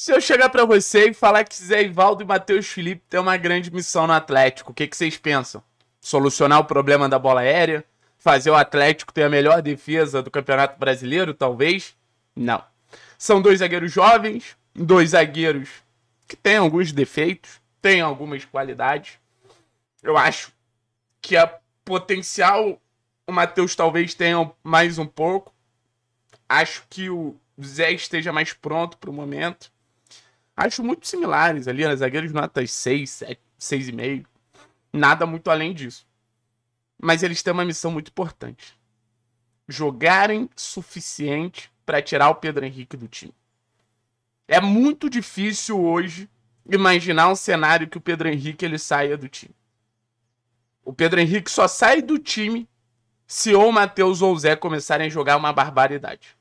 Se eu chegar para você e falar que Zé Ivaldo e Matheus Felipe têm uma grande missão no Atlético, o que, que vocês pensam? Solucionar o problema da bola aérea? Fazer o Atlético ter a melhor defesa do Campeonato Brasileiro, talvez? Não. São dois zagueiros jovens, dois zagueiros que têm alguns defeitos, têm algumas qualidades. Eu acho que a é potencial o Matheus talvez tenha mais um pouco. Acho que o Zé esteja mais pronto para o momento acho muito similares ali, né? zagueiros notas 6, 7, 6,5. Nada muito além disso. Mas eles têm uma missão muito importante. Jogarem suficiente para tirar o Pedro Henrique do time. É muito difícil hoje imaginar um cenário que o Pedro Henrique ele saia do time. O Pedro Henrique só sai do time se ou o Matheus ou o Zé começarem a jogar uma barbaridade.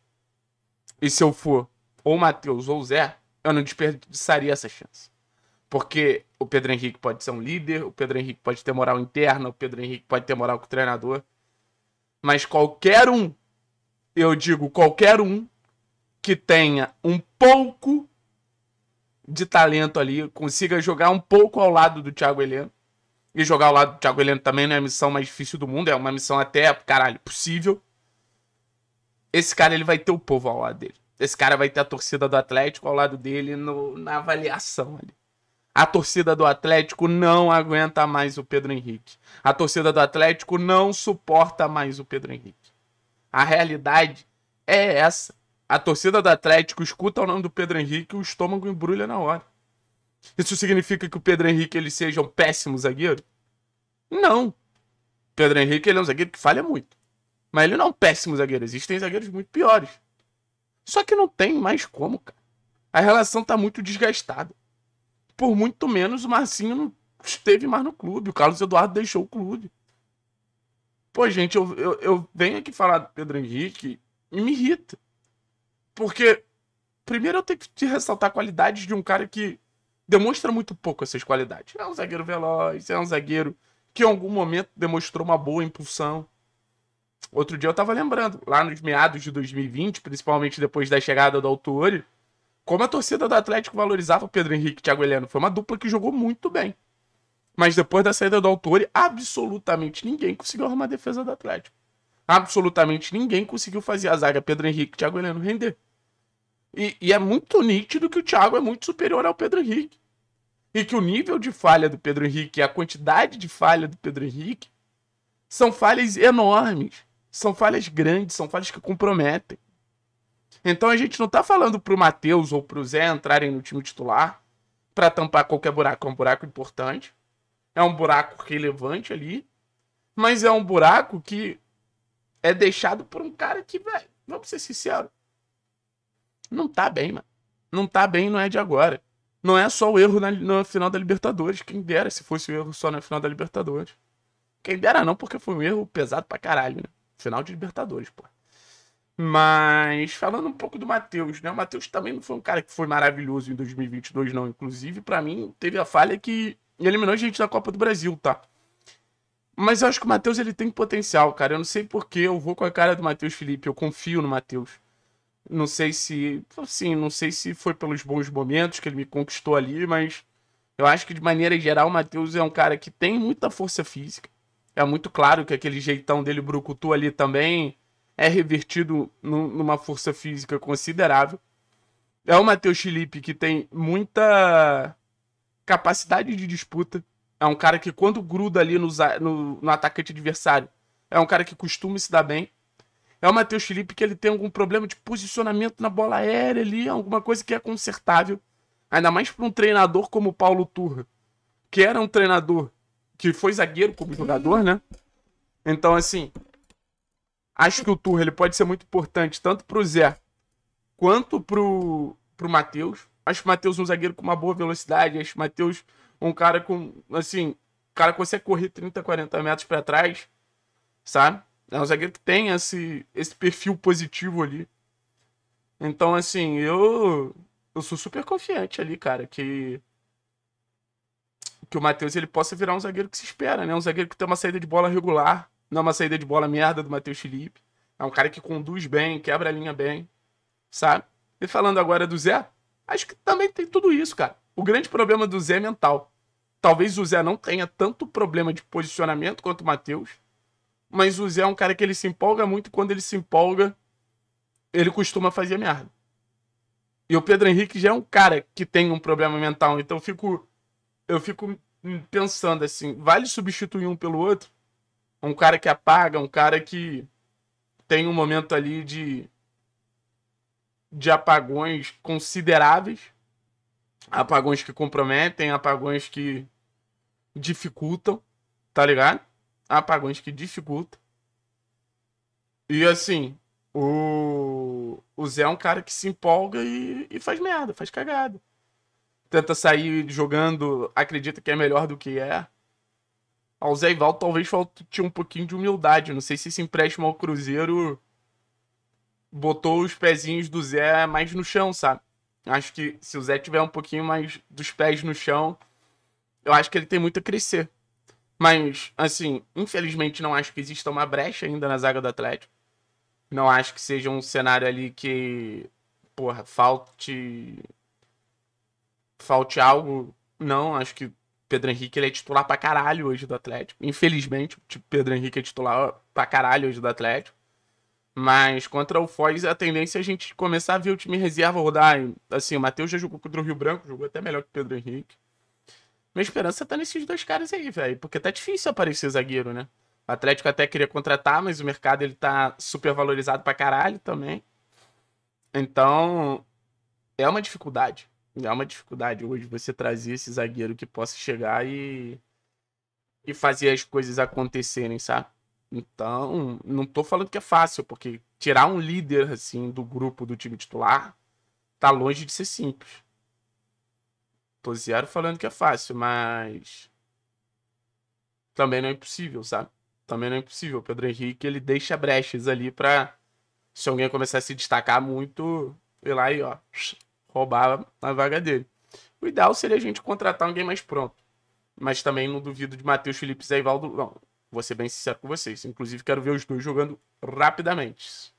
E se eu for ou Matheus ou Zé, eu não desperdiçaria essa chance. Porque o Pedro Henrique pode ser um líder, o Pedro Henrique pode ter moral interna, o Pedro Henrique pode ter moral com o treinador. Mas qualquer um, eu digo qualquer um, que tenha um pouco de talento ali, consiga jogar um pouco ao lado do Thiago Heleno. E jogar ao lado do Thiago Heleno também não é a missão mais difícil do mundo, é uma missão até, caralho, possível. Esse cara ele vai ter o povo ao lado dele. Esse cara vai ter a torcida do Atlético ao lado dele no, na avaliação ali. A torcida do Atlético não aguenta mais o Pedro Henrique. A torcida do Atlético não suporta mais o Pedro Henrique. A realidade é essa. A torcida do Atlético escuta o nome do Pedro Henrique e o estômago embrulha na hora. Isso significa que o Pedro Henrique ele seja um péssimo zagueiro? Não. Pedro Henrique ele é um zagueiro que falha muito. Mas ele não é um péssimo zagueiro. Existem zagueiros muito piores. Só que não tem mais como, cara. A relação tá muito desgastada. Por muito menos o Marcinho não esteve mais no clube. O Carlos Eduardo deixou o clube. Pô, gente, eu, eu, eu venho aqui falar do Pedro Henrique e me irrita. Porque, primeiro, eu tenho que te ressaltar qualidades de um cara que demonstra muito pouco essas qualidades. É um zagueiro veloz, é um zagueiro que em algum momento demonstrou uma boa impulsão. Outro dia eu tava lembrando, lá nos meados de 2020, principalmente depois da chegada do Autori, como a torcida do Atlético valorizava o Pedro Henrique e o Thiago Heleno. Foi uma dupla que jogou muito bem. Mas depois da saída do Autori, absolutamente ninguém conseguiu arrumar a defesa do Atlético. Absolutamente ninguém conseguiu fazer a zaga Pedro Henrique e Thiago Heleno render. E, e, é muito nítido que o Thiago é muito superior ao Pedro Henrique. E que o nível de falha do Pedro Henrique e a quantidade de falha do Pedro Henrique são falhas enormes. São falhas grandes, são falhas que comprometem. Então a gente não tá falando pro Matheus ou pro Zé entrarem no time titular para tampar qualquer buraco. É um buraco importante. É um buraco relevante ali. Mas é um buraco que é deixado por um cara que, velho, vamos ser sinceros. Não tá bem, mano. Não tá bem não é de agora. Não é só o erro na, na final da Libertadores. Quem dera se fosse o erro só na final da Libertadores. Quem dera não, porque foi um erro pesado pra caralho, né? Final de Libertadores, pô. Mas falando um pouco do Matheus, né? O Matheus também não foi um cara que foi maravilhoso em 2022, não. Inclusive, para mim, teve a falha que eliminou a gente da Copa do Brasil, tá? Mas eu acho que o Matheus ele tem potencial, cara. Eu não sei que eu vou com a cara do Matheus Felipe, eu confio no Matheus. Não sei se, assim, não sei se foi pelos bons momentos que ele me conquistou ali, mas eu acho que de maneira geral o Matheus é um cara que tem muita força física. É muito claro que aquele jeitão dele brucutu ali também é revertido numa força física considerável. É o Matheus Felipe que tem muita capacidade de disputa. É um cara que, quando gruda ali no, no, no atacante adversário, é um cara que costuma se dar bem. É o Matheus Felipe que ele tem algum problema de posicionamento na bola aérea ali, alguma coisa que é consertável. Ainda mais para um treinador como o Paulo Turra, que era um treinador que foi zagueiro como jogador, né? Então, assim, acho que o Turra ele pode ser muito importante tanto pro Zé quanto pro, pro Matheus. Acho o Matheus um zagueiro com uma boa velocidade, acho o Matheus um cara com, assim, cara que consegue correr 30, 40 metros para trás, sabe? É um zagueiro que tem esse, esse perfil positivo ali. Então, assim, eu, eu sou super confiante ali, cara, que que o Matheus ele possa virar um zagueiro que se espera, né? Um zagueiro que tem uma saída de bola regular, não é uma saída de bola merda do Matheus Felipe. É um cara que conduz bem, quebra a linha bem, sabe? E falando agora do Zé, acho que também tem tudo isso, cara. O grande problema do Zé é mental. Talvez o Zé não tenha tanto problema de posicionamento quanto o Matheus, mas o Zé é um cara que ele se empolga muito e quando ele se empolga, ele costuma fazer merda. E o Pedro Henrique já é um cara que tem um problema mental, então eu fico eu fico pensando assim, vale substituir um pelo outro? Um cara que apaga, um cara que tem um momento ali de de apagões consideráveis, apagões que comprometem, apagões que dificultam, tá ligado? Apagões que dificultam. E assim, o, o Zé é um cara que se empolga e, e faz merda, faz cagada tenta sair jogando, acredita que é melhor do que é. Ao Zé Ivaldo talvez falte um pouquinho de humildade. Não sei se esse empréstimo ao Cruzeiro botou os pezinhos do Zé mais no chão, sabe? Acho que se o Zé tiver um pouquinho mais dos pés no chão, eu acho que ele tem muito a crescer. Mas, assim, infelizmente não acho que exista uma brecha ainda na zaga do Atlético. Não acho que seja um cenário ali que, porra, falte falte algo. Não, acho que Pedro Henrique ele é titular pra caralho hoje do Atlético. Infelizmente, tipo, Pedro Henrique é titular pra caralho hoje do Atlético. Mas contra o Foz, a tendência é a gente começar a ver o time reserva rodar. Assim, o Matheus já jogou contra o Rio Branco, jogou até melhor que o Pedro Henrique. Minha esperança tá nesses dois caras aí, velho. Porque tá difícil aparecer zagueiro, né? O Atlético até queria contratar, mas o mercado ele tá super valorizado pra caralho também. Então, é uma dificuldade. É uma dificuldade hoje você trazer esse zagueiro que possa chegar e, e fazer as coisas acontecerem, sabe? Então, não tô falando que é fácil, porque tirar um líder assim do grupo do time titular tá longe de ser simples. Tô zero falando que é fácil, mas também não é impossível, sabe? Também não é impossível. O Pedro Henrique, ele deixa brechas ali para se alguém começar a se destacar muito, ir lá e ó, roubar a vaga dele. O ideal seria a gente contratar alguém mais pronto. Mas também não duvido de Matheus Felipe e Zé Ivaldo. Não, vou ser bem sincero com vocês. Inclusive, quero ver os dois jogando rapidamente.